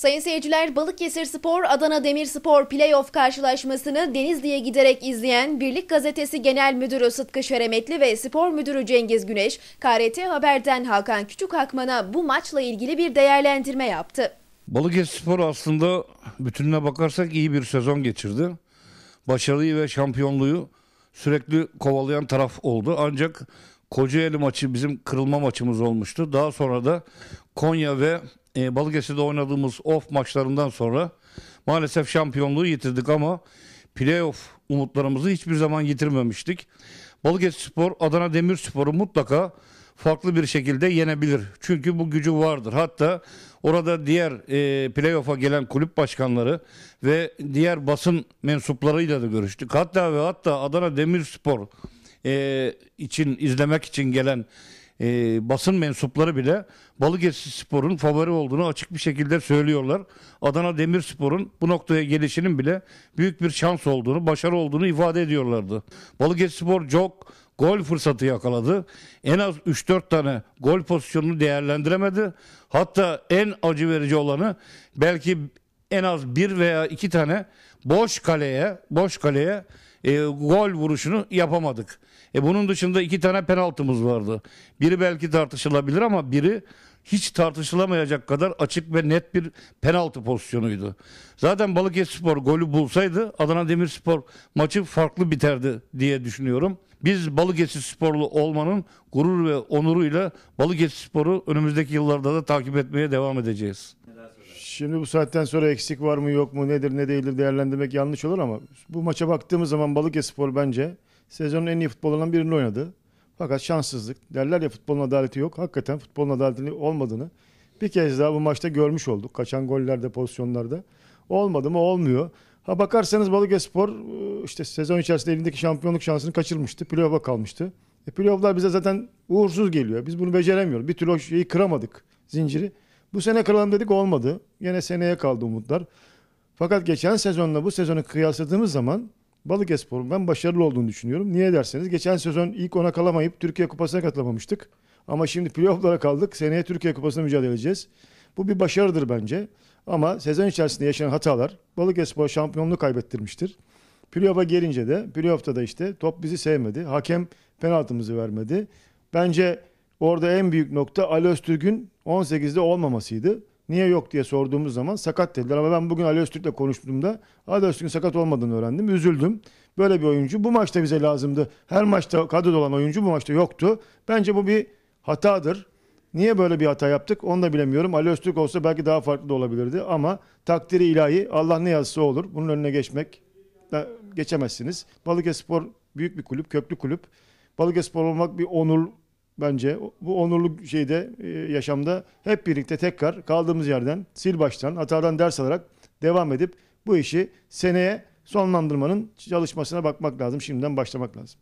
Sayın seyirciler Balıkesir Spor Adana Demirspor playoff karşılaşmasını Denizli'ye giderek izleyen Birlik Gazetesi Genel Müdürü Sıtkı Şeremetli ve Spor Müdürü Cengiz Güneş, KRT Haber'den Hakan Küçük Hakman'a bu maçla ilgili bir değerlendirme yaptı. Balıkesir Spor aslında bütününe bakarsak iyi bir sezon geçirdi. Başarıyı ve şampiyonluğu sürekli kovalayan taraf oldu. Ancak Kocaeli maçı bizim kırılma maçımız olmuştu. Daha sonra da Konya ve e, Balıkesir'de oynadığımız off maçlarından sonra maalesef şampiyonluğu yitirdik ama playoff umutlarımızı hiçbir zaman yitirmemiştik. Balıkesir Spor, Adana Demir Spor'u mutlaka farklı bir şekilde yenebilir. Çünkü bu gücü vardır. Hatta orada diğer e, playoff'a gelen kulüp başkanları ve diğer basın mensuplarıyla da görüştük. Hatta ve hatta Adana Demirspor e, için izlemek için gelen e, basın mensupları bile Balıkesir Spor'un favori olduğunu açık bir şekilde söylüyorlar. Adana Demirspor'un bu noktaya gelişinin bile büyük bir şans olduğunu, başarı olduğunu ifade ediyorlardı. Balıkesir Spor çok gol fırsatı yakaladı. En az 3-4 tane gol pozisyonunu değerlendiremedi. Hatta en acı verici olanı belki en az bir veya iki tane boş kaleye, boş kaleye e, gol vuruşunu yapamadık. E, bunun dışında iki tane penaltımız vardı. Biri belki tartışılabilir ama biri hiç tartışılamayacak kadar açık ve net bir penaltı pozisyonuydu. Zaten Balıkesirspor golü bulsaydı Adana Demirspor maçı farklı biterdi diye düşünüyorum. Biz Balıkesirsporlu olmanın gurur ve onuruyla Balıkesirspor'u önümüzdeki yıllarda da takip etmeye devam edeceğiz. Şimdi bu saatten sonra eksik var mı yok mu nedir ne değildir değerlendirmek yanlış olur ama bu maça baktığımız zaman Balıkesirspor bence sezonun en iyi futbolundan birini oynadı. Fakat şanssızlık. Derler ya futbolun adaleti yok. Hakikaten futbolun adaleti olmadığını bir kez daha bu maçta görmüş olduk. Kaçan gollerde, pozisyonlarda. Olmadı mı? Olmuyor. Ha bakarsanız Balıkesirspor ıı, işte sezon içerisinde elindeki şampiyonluk şansını kaçırmıştı. Playoff'a kalmıştı. E, playoff'lar bize zaten uğursuz geliyor. Biz bunu beceremiyoruz. Bir türlü o şeyi kıramadık zinciri. Bu sene kıralım dedik olmadı. Yine seneye kaldı umutlar. Fakat geçen sezonla bu sezonu kıyasladığımız zaman Balıkespor'un ben başarılı olduğunu düşünüyorum. Niye derseniz geçen sezon ilk ona kalamayıp Türkiye Kupası'na katılamamıştık. Ama şimdi playoff'lara kaldık. Seneye Türkiye Kupası'na mücadele edeceğiz. Bu bir başarıdır bence. Ama sezon içerisinde yaşanan hatalar Balıkespor şampiyonluğu kaybettirmiştir. Playoff'a gelince de playoff'ta da işte top bizi sevmedi. Hakem penaltımızı vermedi. Bence Orada en büyük nokta Ali Öztürk'ün 18'de olmamasıydı. Niye yok diye sorduğumuz zaman sakat dediler. Ama ben bugün Ali Öztürk'le konuştuğumda Ali Öztürk'ün sakat olmadığını öğrendim. Üzüldüm. Böyle bir oyuncu bu maçta bize lazımdı. Her maçta kadroda olan oyuncu bu maçta yoktu. Bence bu bir hatadır. Niye böyle bir hata yaptık onu da bilemiyorum. Ali Öztürk olsa belki daha farklı da olabilirdi ama takdiri ilahi Allah ne yazsa olur. Bunun önüne geçmek e, geçemezsiniz. Balıkesir Spor büyük bir kulüp, köklü kulüp. Balıkesir Spor olmak bir onur, bence bu onurlu şeyde e, yaşamda hep birlikte tekrar kaldığımız yerden sil baştan hatadan ders alarak devam edip bu işi seneye sonlandırmanın çalışmasına bakmak lazım. Şimdiden başlamak lazım.